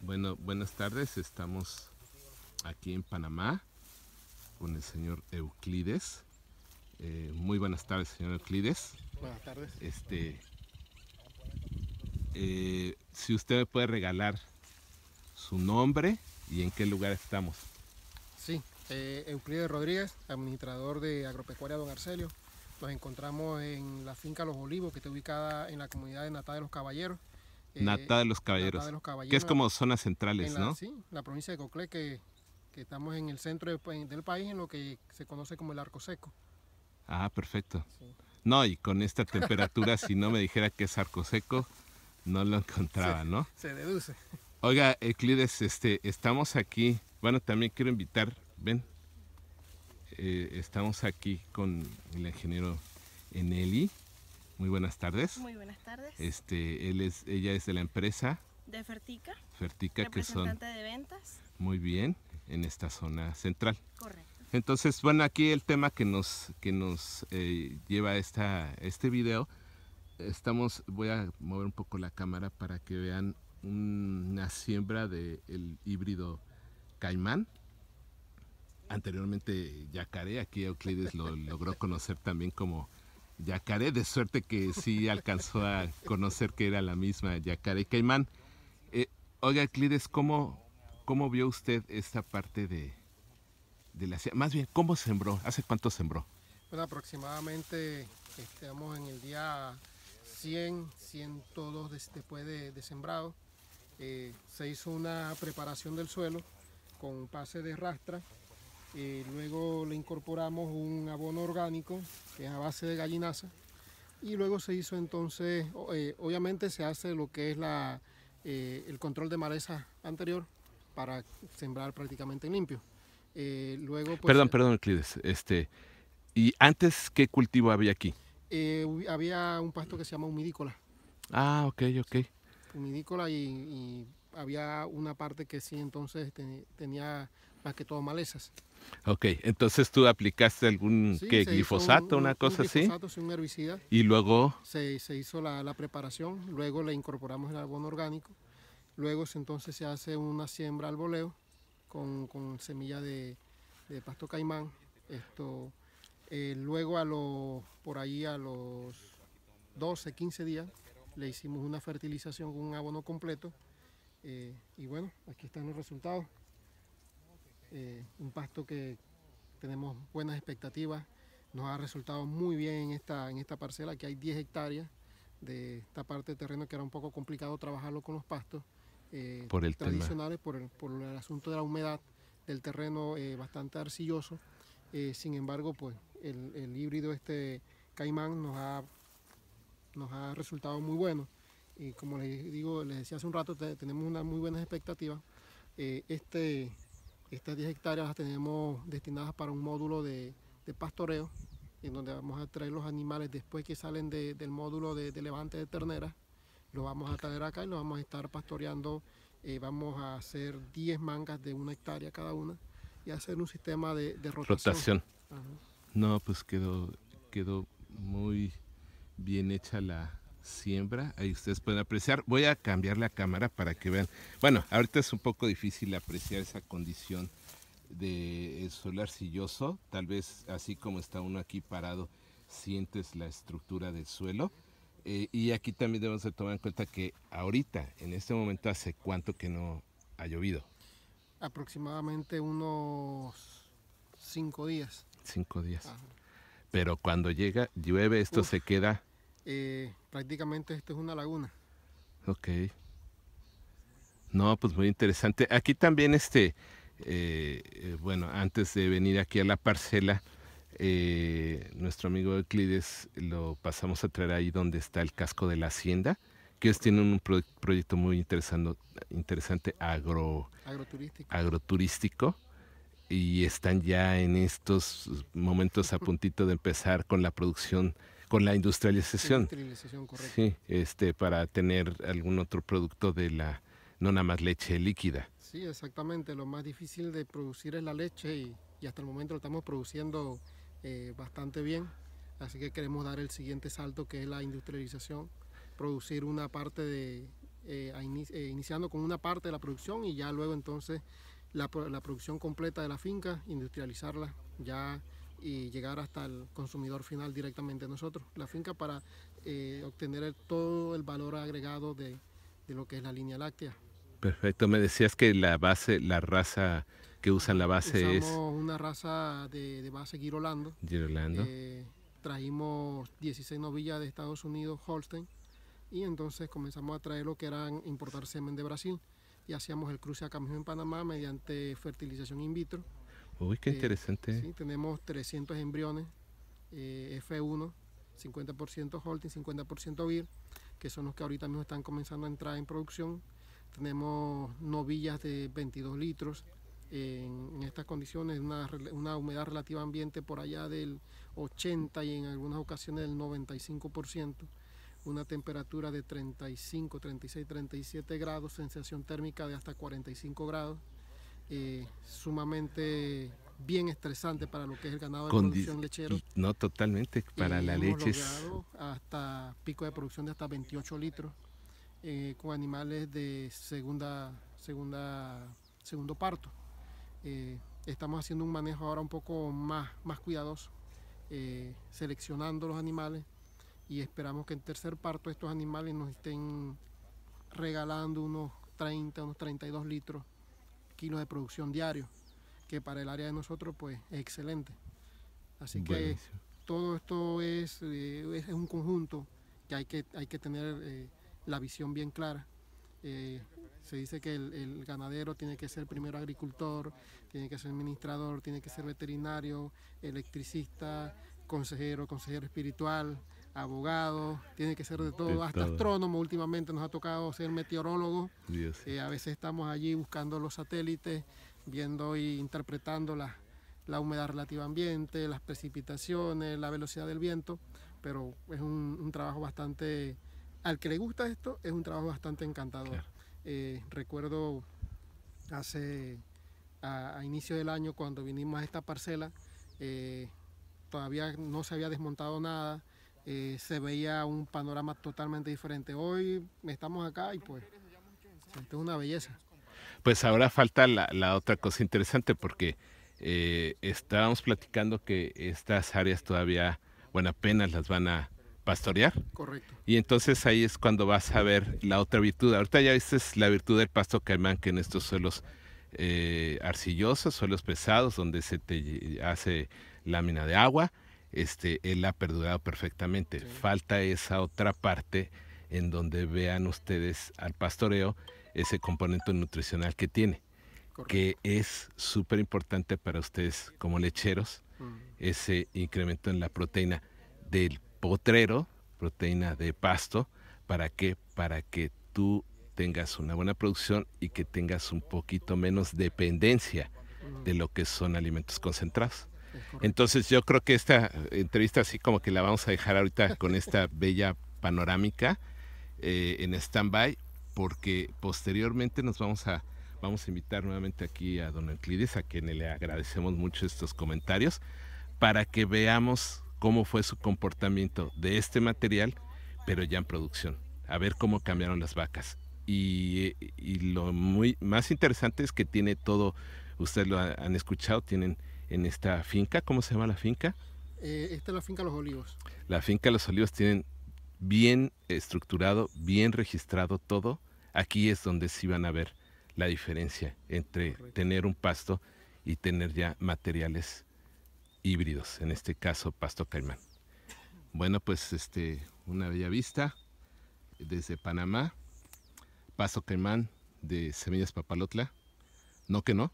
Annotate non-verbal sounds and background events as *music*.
Bueno, buenas tardes. Estamos aquí en Panamá con el señor Euclides. Eh, muy buenas tardes, señor Euclides. Buenas tardes. Este, eh, si usted me puede regalar su nombre y en qué lugar estamos. Sí, eh, Euclides Rodríguez, administrador de Agropecuaria Don Arcelio. Nos encontramos en la finca Los Olivos, que está ubicada en la comunidad de Natal de los Caballeros, eh, de los Caballeros. que es como zonas centrales, ¿no? Sí, la provincia de Coclé, que, estamos en el centro del país, en lo que se conoce como el Arco Seco. Ah, perfecto. No, y con esta temperatura, si no me dijera que es Arco Seco, no lo encontraba, ¿no? Se deduce. Oiga, Eclides, este, estamos aquí. Bueno, también quiero invitar, ven, eh, estamos aquí con el ingeniero Eneli. Muy buenas tardes. Muy buenas tardes. Este, él es, ella es de la empresa. De Fertica. Fertica, que son. Representante de ventas. Muy bien, en esta zona central. Correcto. Entonces, bueno, aquí el tema que nos, que nos eh, lleva esta, este video, estamos, voy a mover un poco la cámara para que vean una siembra del híbrido caimán. Anteriormente yacaré, aquí Euclides lo *laughs* logró conocer también como Yacaré, de suerte que sí alcanzó a conocer que era la misma Yacaré Caimán. Eh, oiga, Clides, ¿cómo, ¿cómo vio usted esta parte de, de la Más bien, ¿cómo sembró? ¿Hace cuánto sembró? Bueno, aproximadamente estamos en el día 100, 102 después de, sembrado. Eh, se hizo una preparación del suelo con pase de rastra eh, luego le incorporamos un abono orgánico que es a base de gallinaza y luego se hizo entonces, eh, obviamente se hace lo que es la, eh, el control de maleza anterior para sembrar prácticamente limpio. luego, pues, perdón, perdón, Euclides. Este, ¿Y antes qué cultivo había aquí? había un pasto que se llama humidícola. Ah, ok, ok. Humidícola y, había una parte que sí entonces tenía más que todo malezas. Ok, entonces tú aplicaste algún que glifosato, una cosa glifosato, así. un herbicida. Y luego... Se, hizo la, preparación, luego le incorporamos el abono orgánico, luego entonces se hace una siembra al boleo con, semilla de, pasto caimán. Esto, eh, luego a los, por ahí a los 12, 15 días le hicimos una fertilización con un abono completo eh, y bueno, aquí están los resultados. Eh, un pasto que tenemos buenas expectativas. Nos ha resultado muy bien en esta, en esta parcela, que hay 10 hectáreas de esta parte de terreno que era un poco complicado trabajarlo con los pastos eh, tradicionales por el, asunto de la humedad del terreno eh, bastante arcilloso. sin embargo, pues el, híbrido este caimán nos ha, nos ha resultado muy bueno y como les digo, les decía hace un rato, tenemos unas muy buenas expectativas. este, estas 10 hectáreas las tenemos destinadas para un módulo de, pastoreo, en donde vamos a traer los animales después que salen del módulo de, levante de ternera. Los vamos a traer acá y los vamos a estar pastoreando. Eh, vamos a hacer 10 mangas de una hectárea cada una y hacer un sistema de, rotación. rotación. No, pues quedó, quedó muy bien hecha la, siembra. Ahí ustedes pueden apreciar. Voy a cambiar la cámara para que vean. Bueno, ahorita es un poco difícil apreciar esa condición de suelo arcilloso Tal vez así como está uno aquí parado, sientes la estructura del suelo. Eh, y aquí también debemos tomar en cuenta que ahorita, en este momento, hace cuánto que no ha llovido. Aproximadamente unos cinco días. Cinco días. Pero cuando llega, llueve, esto se queda... Eh, prácticamente esto es una laguna. Ok. No, pues muy interesante. Aquí también, este, eh, eh, bueno, antes de venir aquí a la parcela, eh, nuestro amigo Euclides lo pasamos a traer ahí donde está el casco de la hacienda, que ellos tienen un proyecto muy interesante, interesante agro, agroturístico. agroturístico y están ya en estos momentos a puntito de empezar con la producción con la industrialización. Sí, este, para tener algún otro producto de la, no nada más leche líquida. Sí, exactamente. Lo más difícil de producir es la leche y, hasta el momento lo estamos produciendo eh, bastante bien. Así que queremos dar el siguiente salto que es la industrialización, producir una parte de, eh, eh, iniciando con una parte de la producción y ya luego entonces la, la producción completa de la finca, industrializarla, ya y llegar hasta el consumidor final directamente nosotros, la finca, para eh, obtener todo el valor agregado de, lo que es la línea láctea. Perfecto, me decías que la base, la raza que usan la base es... una raza de, base Girolando. Girolando. Eh, trajimos 16 novillas de Estados Unidos, Holstein, y entonces comenzamos a traer lo que eran importar semen de Brasil y hacíamos el cruce a camión en Panamá mediante fertilización in vitro Uy, qué interesante. Sí, tenemos 300 embriones eh, F1, 50% Holting, 50% Vir, que son los que ahorita mismo están comenzando a entrar en producción. Tenemos novillas de 22 litros en, estas condiciones, una, humedad relativa ambiente por allá del 80 y en algunas ocasiones del 95%, una temperatura de 35, 36, 37 grados, sensación térmica de hasta 45 grados. Eh, sumamente bien estresante para lo que es el ganado de producción lechero. No, totalmente, para la leche. hasta pico de producción de hasta 28 litros eh, con animales de segunda, segunda, segundo parto. Eh, estamos haciendo un manejo ahora un poco más, más cuidadoso, seleccionando los animales y esperamos que en tercer parto estos animales nos estén regalando unos 30, unos 32 litros kilos de producción diario, que para el área de nosotros pues es excelente. Así que todo esto es, eh, es, un conjunto que hay que, hay que tener eh, la visión bien clara. Eh, se dice que el, el, ganadero tiene que ser primero agricultor, tiene que ser administrador, tiene que ser veterinario, electricista, consejero, consejero espiritual, abogado, tiene que ser de todo, hasta astrónomo. Últimamente nos ha tocado ser meteorólogo. Eh, a veces estamos allí buscando los satélites, viendo e interpretando la, la humedad relativa ambiente, las precipitaciones, la velocidad del viento, pero es un, trabajo bastante, al que le gusta esto, es un trabajo bastante encantador. Eh, recuerdo hace, a, inicio del año, cuando vinimos a esta parcela, eh, todavía no se había desmontado nada, eh, se veía un panorama totalmente diferente. Hoy estamos acá y pues es una belleza. Pues ahora falta la, otra cosa interesante porque eh, estábamos platicando que estas áreas todavía, bueno, apenas las van a pastorear. Correcto. Y entonces ahí es cuando vas a ver la otra virtud. Ahorita ya viste la virtud del pasto caimán que en estos suelos eh, arcillosos, suelos pesados, donde se te hace lámina de agua este, él ha perdurado perfectamente. Falta esa otra parte en donde vean ustedes al pastoreo ese componente nutricional que tiene, que es súper importante para ustedes como lecheros, ese incremento en la proteína del potrero, proteína de pasto, ¿para qué? Para que tú tengas una buena producción y que tengas un poquito menos dependencia de lo que son alimentos concentrados. Entonces yo creo que esta entrevista así como que la vamos a dejar ahorita con esta *laughs* bella panorámica eh, en stand-by, porque posteriormente nos vamos a, vamos a invitar nuevamente aquí a don Euclides, a quien le agradecemos mucho estos comentarios, para que veamos cómo fue su comportamiento de este material, pero ya en producción, a ver cómo cambiaron las vacas. Y, lo muy, más interesante es que tiene todo, ustedes lo han escuchado, tienen en esta finca. ¿Cómo se llama la finca? Eh, esta es la finca Los Olivos. La finca Los Olivos tienen bien estructurado, bien registrado todo. Aquí es donde sí van a ver la diferencia entre tener un pasto y tener ya materiales híbridos, en este caso pasto caimán. Bueno, pues este, una bella vista desde Panamá, pasto caimán de semillas papalotla. No que no.